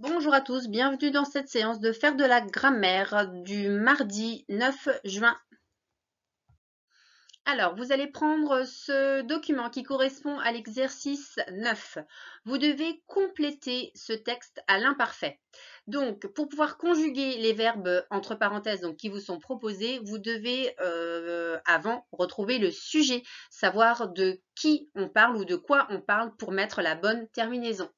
Bonjour à tous, bienvenue dans cette séance de faire de la grammaire du mardi 9 juin. Alors, vous allez prendre ce document qui correspond à l'exercice 9. Vous devez compléter ce texte à l'imparfait. Donc, pour pouvoir conjuguer les verbes entre parenthèses donc, qui vous sont proposés, vous devez euh, avant retrouver le sujet, savoir de qui on parle ou de quoi on parle pour mettre la bonne terminaison.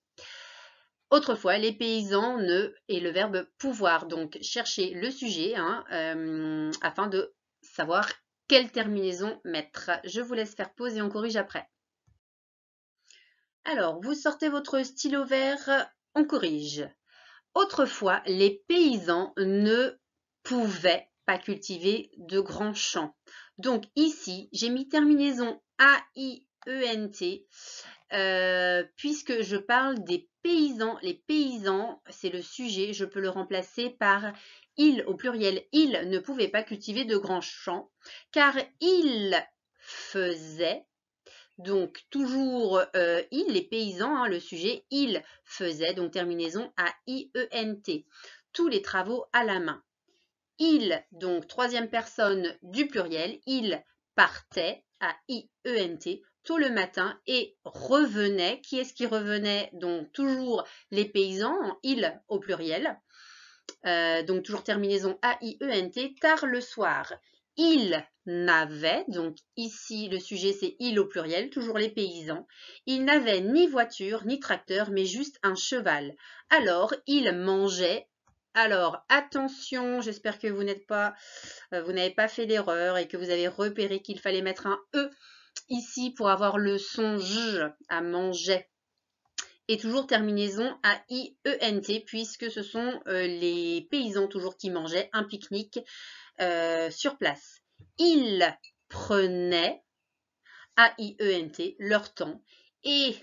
Autrefois, les paysans ne, et le verbe pouvoir, donc chercher le sujet hein, euh, afin de savoir quelle terminaison mettre. Je vous laisse faire pause et on corrige après. Alors, vous sortez votre stylo vert, on corrige. Autrefois, les paysans ne pouvaient pas cultiver de grands champs. Donc ici, j'ai mis terminaison A-I-E-N-T euh, puisque je parle des paysans. Les paysans, c'est le sujet, je peux le remplacer par ils au pluriel. Ils ne pouvaient pas cultiver de grands champs, car ils faisaient donc toujours ils euh, », il, les paysans, hein, le sujet, il faisait, donc terminaison à IENT. tous les travaux à la main. Il, donc troisième personne du pluriel, il partait à IENT tôt le matin et revenaient. Qui est-ce qui revenait Donc toujours les paysans, en il au pluriel. Euh, donc toujours terminaison A-I-E-N-T, tard le soir. il n'avait, donc ici le sujet c'est il au pluriel, toujours les paysans, il n'avait ni voiture ni tracteur, mais juste un cheval. Alors il mangeait, alors, attention, j'espère que vous n'êtes pas, euh, vous n'avez pas fait d'erreur et que vous avez repéré qu'il fallait mettre un E ici pour avoir le son j à manger. Et toujours terminaison à i-e-n-t puisque ce sont euh, les paysans toujours qui mangeaient un pique-nique euh, sur place. Ils prenaient à i-e-n-t leur temps et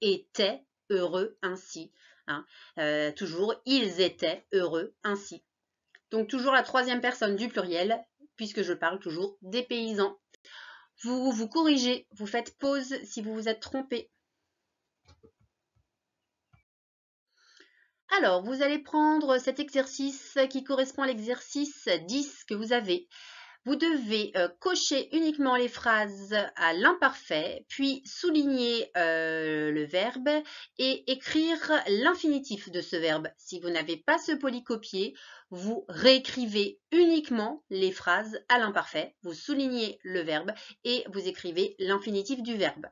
étaient heureux ainsi. Hein. Euh, toujours, ils étaient heureux ainsi. Donc toujours la troisième personne du pluriel, puisque je parle toujours des paysans. Vous vous corrigez, vous faites pause si vous vous êtes trompé. Alors, vous allez prendre cet exercice qui correspond à l'exercice 10 que vous avez. Vous devez euh, cocher uniquement les phrases à l'imparfait, puis souligner euh, le verbe et écrire l'infinitif de ce verbe. Si vous n'avez pas ce polycopier, vous réécrivez uniquement les phrases à l'imparfait, vous soulignez le verbe et vous écrivez l'infinitif du verbe.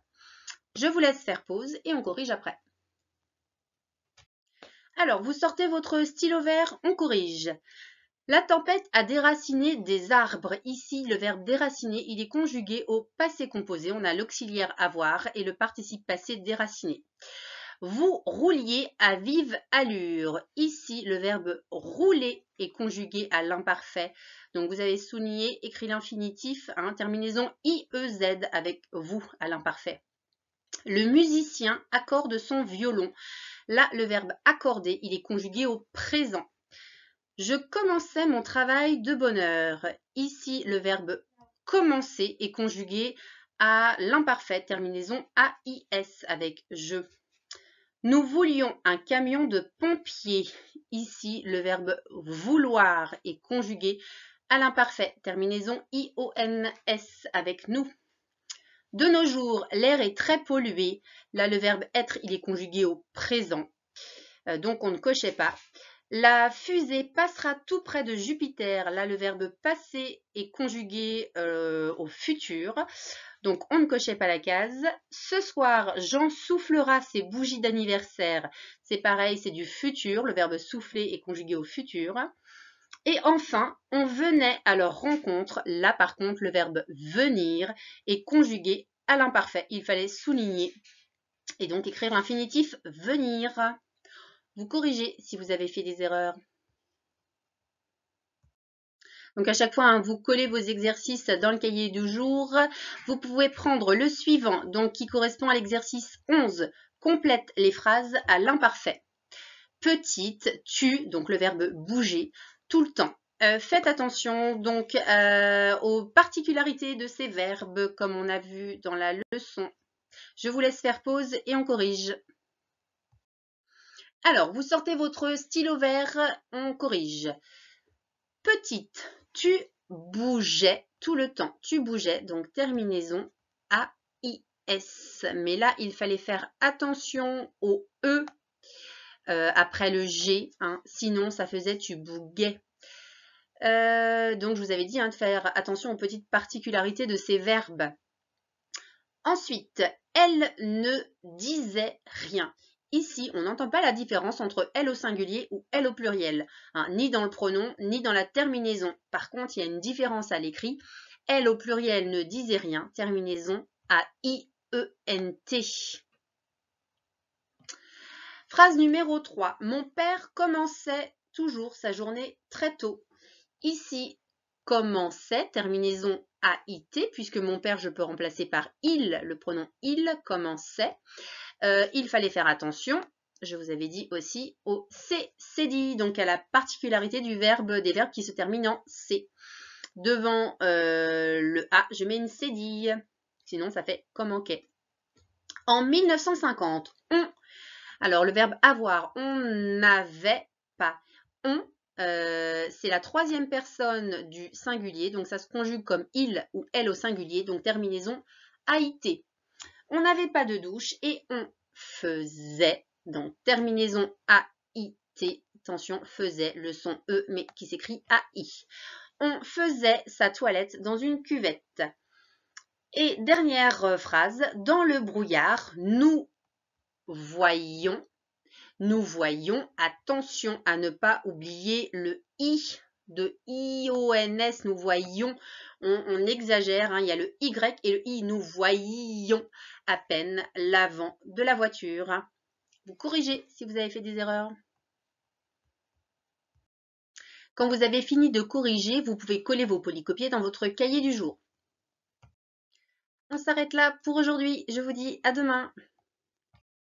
Je vous laisse faire pause et on corrige après. Alors, vous sortez votre stylo vert, on corrige. La tempête a déraciné des arbres. Ici, le verbe déraciner, il est conjugué au passé composé. On a l'auxiliaire avoir et le participe passé déraciné. Vous rouliez à vive allure. Ici, le verbe rouler est conjugué à l'imparfait. Donc, vous avez souligné, écrit l'infinitif, hein, terminaison IEZ avec vous à l'imparfait. Le musicien accorde son violon. Là, le verbe accorder, il est conjugué au présent. Je commençais mon travail de bonne heure. Ici, le verbe commencer est conjugué à l'imparfait, terminaison AIS avec je. Nous voulions un camion de pompiers. Ici, le verbe vouloir est conjugué à l'imparfait, terminaison «» avec nous. De nos jours, l'air est très pollué. Là, le verbe être, il est conjugué au présent. Euh, donc, on ne cochait pas. La fusée passera tout près de Jupiter. Là, le verbe passer est conjugué euh, au futur. Donc, on ne cochait pas la case. Ce soir, Jean soufflera ses bougies d'anniversaire. C'est pareil, c'est du futur. Le verbe souffler est conjugué au futur. Et enfin, on venait à leur rencontre. Là, par contre, le verbe venir est conjugué à l'imparfait. Il fallait souligner et donc écrire l'infinitif venir vous corrigez si vous avez fait des erreurs. Donc à chaque fois, hein, vous collez vos exercices dans le cahier du jour. Vous pouvez prendre le suivant, donc qui correspond à l'exercice 11. Complète les phrases à l'imparfait. Petite, tu, donc le verbe bouger, tout le temps. Euh, faites attention donc euh, aux particularités de ces verbes, comme on a vu dans la leçon. Je vous laisse faire pause et on corrige. Alors, vous sortez votre stylo vert, on corrige. Petite, tu bougeais tout le temps. Tu bougeais, donc terminaison A-I-S. Mais là, il fallait faire attention au E euh, après le G, hein. sinon ça faisait tu bougais. Euh, donc, je vous avais dit hein, de faire attention aux petites particularités de ces verbes. Ensuite, elle ne disait rien. Ici, on n'entend pas la différence entre elle au singulier ou elle au pluriel, hein, ni dans le pronom, ni dans la terminaison. Par contre, il y a une différence à l'écrit. Elle au pluriel ne disait rien, terminaison à I-E-N-T. Phrase numéro 3. Mon père commençait toujours sa journée très tôt. Ici, commençait, terminaison A-I-T, puisque mon père, je peux remplacer par il, le pronom il, commençait. Euh, il fallait faire attention, je vous avais dit aussi, au cédille », donc à la particularité du verbe, des verbes qui se terminent en C. Devant euh, le A, je mets une cédille, sinon ça fait comme en En 1950, on, alors le verbe avoir, on n'avait pas. On, euh, c'est la troisième personne du singulier, donc ça se conjugue comme il ou elle au singulier, donc terminaison AIT on n'avait pas de douche et on faisait, donc terminaison A-I-T, attention, faisait, le son E, mais qui s'écrit A-I. On faisait sa toilette dans une cuvette. Et dernière euh, phrase, dans le brouillard, nous voyons, nous voyons, attention à ne pas oublier le I de IONS, nous voyons, on, exagère, hein, il y a le Y et le I, nous voyons à peine l'avant de la voiture. Vous corrigez si vous avez fait des erreurs. Quand vous avez fini de corriger, vous pouvez coller vos polycopiés dans votre cahier du jour. On s'arrête là pour aujourd'hui. Je vous dis à demain.